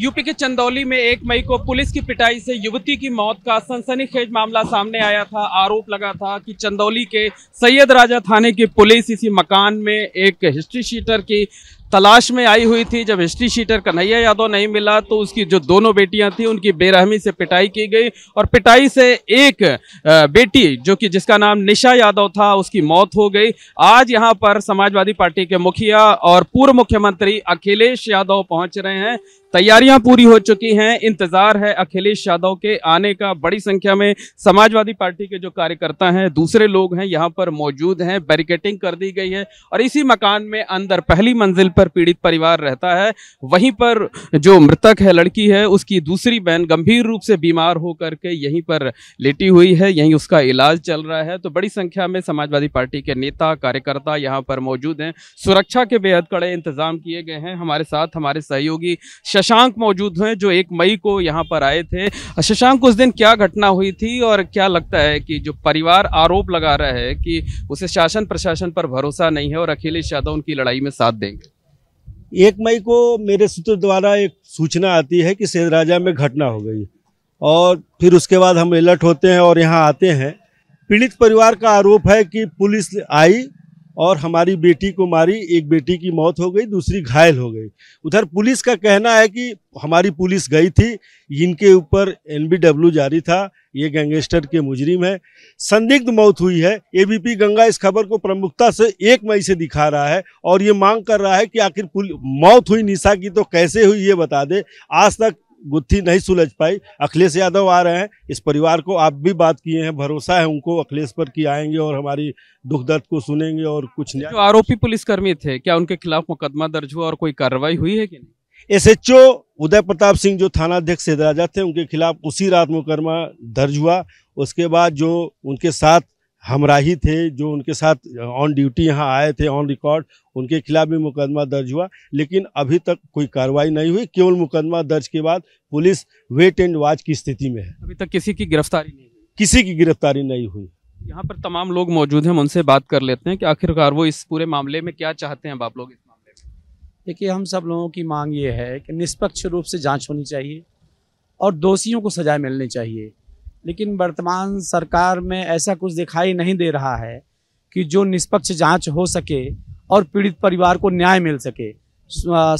UP के चंदौली में एक मई को पुलिस की पिटाई से युवती की मौत का सनसनीखेज मामला सामने आया था आरोप लगा था कि चंदौली के सैयद राजा थाने की पुलिस इसी मकान में एक हिस्ट्री शीटर की तलाश में आई हुई थी जब हिस्ट्री शीटर कन्हैया यादव नहीं मिला तो उसकी जो दोनों बेटियां थी उनकी बेरहमी से पिटाई की गई और पिटाई से एक बेटी जो कि जिसका नाम निशा यादव था उसकी मौत हो गई आज यहां पर समाजवादी पार्टी के मुखिया और पूर्व मुख्यमंत्री अखिलेश यादव पहुंच रहे हैं तैयारियां पूरी हो चुकी हैं इंतजार है अखिलेश यादव के आने का बड़ी संख्या में समाजवादी पार्टी के जो कार्यकर्ता हैं दूसरे लोग हैं यहां पर मौजूद हैं बैरिकेटिंग कर दी गई है और इसी मकान में अंदर पहली मंजिल पर पीड़ित परिवार रहता है वहीं पर जो मृतक है लड़की है उसकी दूसरी बहन गंभीर रूप से बीमार होकर के यहीं पर लेटी हुई है यहीं उसका इलाज चल रहा है तो बड़ी संख्या में समाजवादी पार्टी के नेता कार्यकर्ता यहाँ पर मौजूद हैं सुरक्षा के बेहद कड़े इंतजाम किए गए हैं हमारे साथ हमारे सहयोगी शशांक मौजूद हैं जो एक मई को यहाँ पर आए थे शशांक उस दिन क्या घटना हुई थी और क्या लगता है कि जो परिवार आरोप लगा रहा है कि उसे शासन प्रशासन पर भरोसा नहीं है और अखिलेश यादव उनकी लड़ाई में साथ देंगे एक मई को मेरे सूत्र द्वारा एक सूचना आती है कि सेदराजा में घटना हो गई और फिर उसके बाद हम अलर्ट होते हैं और यहाँ आते हैं पीड़ित परिवार का आरोप है कि पुलिस आई और हमारी बेटी को मारी एक बेटी की मौत हो गई दूसरी घायल हो गई उधर पुलिस का कहना है कि हमारी पुलिस गई थी इनके ऊपर एनबीडब्ल्यू जारी था ये गैंगस्टर के मुजरिम है संदिग्ध मौत हुई है एबीपी गंगा इस खबर को प्रमुखता से एक मई से दिखा रहा है और ये मांग कर रहा है कि आखिर मौत हुई निशा की तो कैसे हुई ये बता दे आज तक गुत्थी नहीं सुलझ पाई अखिलेश यादव आ रहे हैं इस परिवार को आप भी बात किए हैं भरोसा है उनको अखिलेश पर कि आएंगे और हमारी दुख दर्द को सुनेंगे और कुछ नहीं जो आरोपी पुलिसकर्मी थे क्या उनके खिलाफ मुकदमा दर्ज हुआ और कोई कार्रवाई हुई है कि नहीं एसएचओ उदय प्रताप सिंह जो थानाध्यक्ष सेदराजा थे उनके खिलाफ उसी रात मुकदमा दर्ज हुआ उसके बाद जो उनके साथ हमराही थे जो उनके साथ ऑन ड्यूटी यहाँ आए थे ऑन रिकॉर्ड उनके खिलाफ भी मुकदमा दर्ज हुआ लेकिन अभी तक कोई कार्रवाई नहीं हुई केवल मुकदमा दर्ज के बाद पुलिस वेट एंड वॉच की स्थिति में है अभी तक किसी की गिरफ्तारी नहीं हुई किसी की गिरफ्तारी नहीं हुई यहाँ पर तमाम लोग मौजूद हैं उनसे बात कर लेते हैं कि आखिरकार वो इस पूरे मामले में क्या चाहते हैं आप लोग इस मामले में देखिए हम सब लोगों की मांग ये है कि निष्पक्ष रूप से जाँच होनी चाहिए और दोषियों को सजा मिलनी चाहिए लेकिन वर्तमान सरकार में ऐसा कुछ दिखाई नहीं दे रहा है कि जो निष्पक्ष जांच हो सके और पीड़ित परिवार को न्याय मिल सके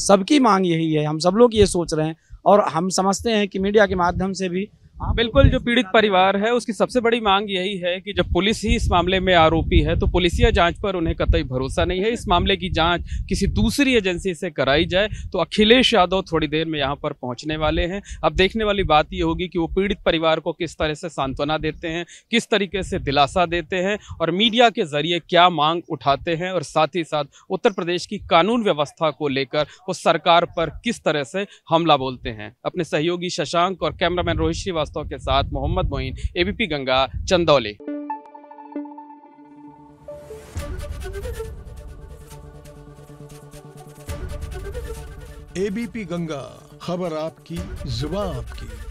सबकी मांग यही है हम सब लोग ये सोच रहे हैं और हम समझते हैं कि मीडिया के माध्यम से भी बिल्कुल जो पीड़ित परिवार है उसकी सबसे बड़ी मांग यही है कि जब पुलिस ही इस मामले में आरोपी है तो पुलिसिया जांच पर उन्हें कतई भरोसा नहीं है इस मामले की जांच किसी दूसरी एजेंसी से कराई जाए तो अखिलेश यादव थोड़ी देर में यहाँ पर पहुँचने वाले हैं अब देखने वाली बात ये होगी कि वो पीड़ित परिवार को किस तरह से सांत्वना देते हैं किस तरीके से दिलासा देते हैं और मीडिया के जरिए क्या मांग उठाते हैं और साथ ही साथ उत्तर प्रदेश की कानून व्यवस्था को लेकर वो सरकार पर किस तरह से हमला बोलते हैं अपने सहयोगी शशांक और कैमरामैन रोहित श्रीवास्तव दरख्वास्तों के साथ मोहम्मद मोइन एबीपी गंगा चंदौली एबीपी गंगा खबर आपकी जुबा आपकी